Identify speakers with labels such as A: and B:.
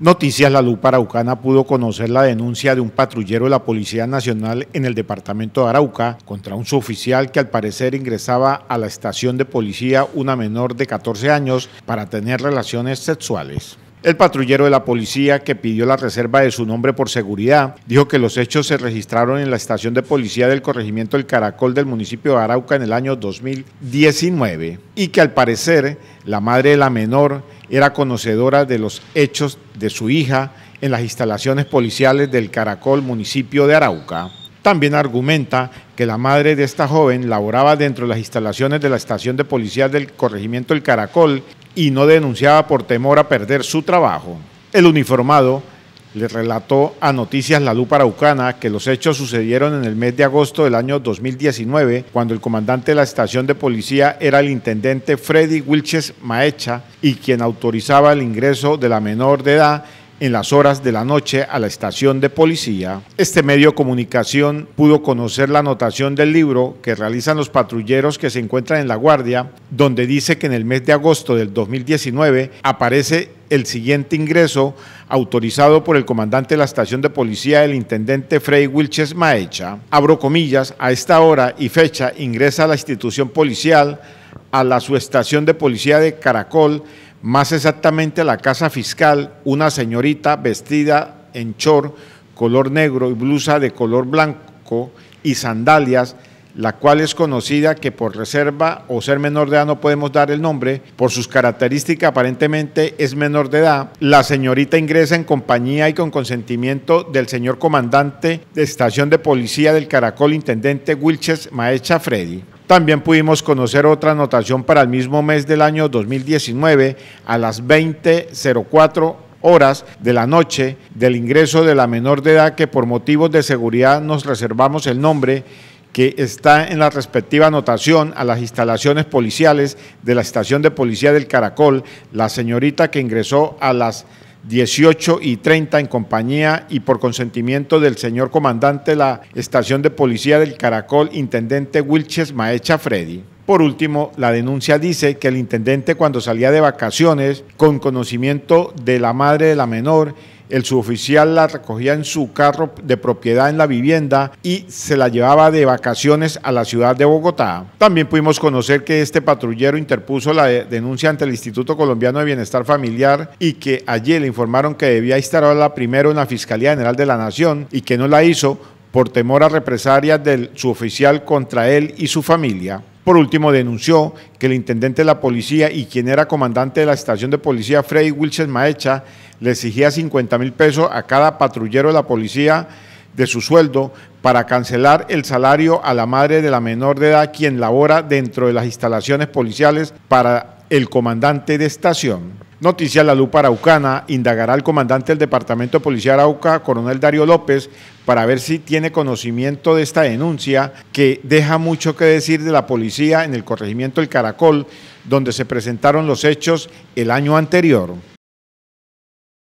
A: Noticias La Lupa Araucana pudo conocer la denuncia de un patrullero de la Policía Nacional en el departamento de Arauca contra un suboficial que al parecer ingresaba a la estación de policía una menor de 14 años para tener relaciones sexuales. El patrullero de la policía que pidió la reserva de su nombre por seguridad dijo que los hechos se registraron en la estación de policía del corregimiento El Caracol del municipio de Arauca en el año 2019 y que al parecer la madre de la menor era conocedora de los hechos de su hija en las instalaciones policiales del Caracol, municipio de Arauca. También argumenta que la madre de esta joven laboraba dentro de las instalaciones de la estación de policía del corregimiento del Caracol y no denunciaba por temor a perder su trabajo. El uniformado le relató a Noticias La Lupa Paraucana que los hechos sucedieron en el mes de agosto del año 2019, cuando el comandante de la estación de policía era el intendente Freddy Wilches Maecha y quien autorizaba el ingreso de la menor de edad en las horas de la noche a la estación de policía, este medio de comunicación pudo conocer la anotación del libro que realizan los patrulleros que se encuentran en la guardia, donde dice que en el mes de agosto del 2019 aparece el siguiente ingreso autorizado por el comandante de la estación de policía, el intendente Frey Wilches Maecha. Abro comillas, a esta hora y fecha ingresa a la institución policial, a la estación de policía de Caracol, más exactamente la casa fiscal, una señorita vestida en chor, color negro y blusa de color blanco y sandalias, la cual es conocida que por reserva o ser menor de edad no podemos dar el nombre, por sus características aparentemente es menor de edad, la señorita ingresa en compañía y con consentimiento del señor comandante de estación de policía del Caracol Intendente Wilches Maecha Freddy. También pudimos conocer otra anotación para el mismo mes del año 2019 a las 20.04 horas de la noche del ingreso de la menor de edad que por motivos de seguridad nos reservamos el nombre que está en la respectiva anotación a las instalaciones policiales de la estación de policía del Caracol, la señorita que ingresó a las 18 y 30 en compañía y por consentimiento del señor comandante de la estación de policía del Caracol, intendente Wilches Maecha Freddy. Por último, la denuncia dice que el intendente cuando salía de vacaciones, con conocimiento de la madre de la menor, el suboficial la recogía en su carro de propiedad en la vivienda y se la llevaba de vacaciones a la ciudad de Bogotá. También pudimos conocer que este patrullero interpuso la denuncia ante el Instituto Colombiano de Bienestar Familiar y que allí le informaron que debía instalarla primero en la Fiscalía General de la Nación y que no la hizo por temor a represalias del suboficial contra él y su familia. Por último, denunció que el intendente de la policía y quien era comandante de la estación de policía, Freddy Wilson Maecha, le exigía 50 mil pesos a cada patrullero de la policía de su sueldo para cancelar el salario a la madre de la menor de edad quien labora dentro de las instalaciones policiales para el comandante de estación. Noticia La Lupa Araucana indagará al comandante del Departamento de Policía Arauca, coronel Darío López, para ver si tiene conocimiento de esta denuncia que deja mucho que decir de la policía en el corregimiento El Caracol, donde se presentaron los hechos el año anterior.